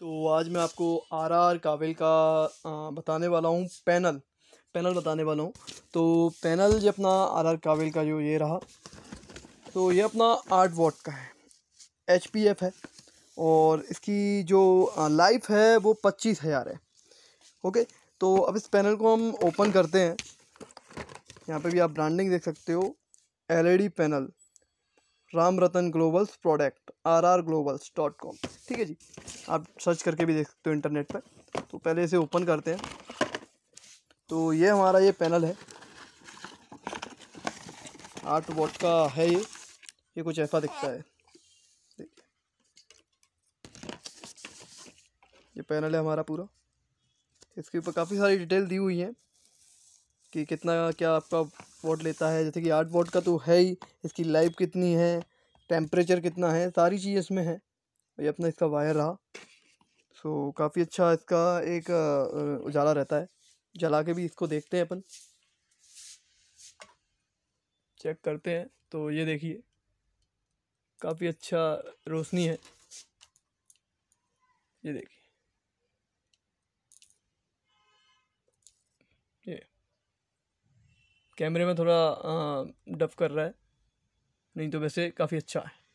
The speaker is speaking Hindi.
तो आज मैं आपको आर आर काबिल का बताने वाला हूँ पैनल पैनल बताने वाला हूँ तो पैनल जो अपना आर आर काबिल का जो ये रहा तो ये अपना आठ वॉट का है एच पी एफ है और इसकी जो लाइफ है वो पच्चीस हज़ार है ओके तो अब इस पैनल को हम ओपन करते हैं यहाँ पे भी आप ब्रांडिंग देख सकते हो LED panel Ram Ratan globals product R R globals dot com ठीक है जी आप सर्च करके भी देख सकते हो इंटरनेट पर तो पहले इसे ओपन करते हैं तो ये हमारा ये पैनल है आठ वोट का है ये ये कुछ ऐसा दिखता है ये पैनल है हमारा पूरा इसके ऊपर काफ़ी सारी डिटेल दी हुई है कि कितना क्या आपका वोट लेता है जैसे कि आठ वोट का तो है ही इसकी लाइफ कितनी है टेम्परेचर कितना है सारी चीज़ इसमें है ये अपना इसका वायर रहा सो काफ़ी अच्छा इसका एक उजाला रहता है जला के भी इसको देखते हैं अपन चेक करते हैं तो ये देखिए काफ़ी अच्छा रोशनी है ये देखिए ये कैमरे में थोड़ा डफ कर रहा है नहीं तो वैसे काफ़ी अच्छा है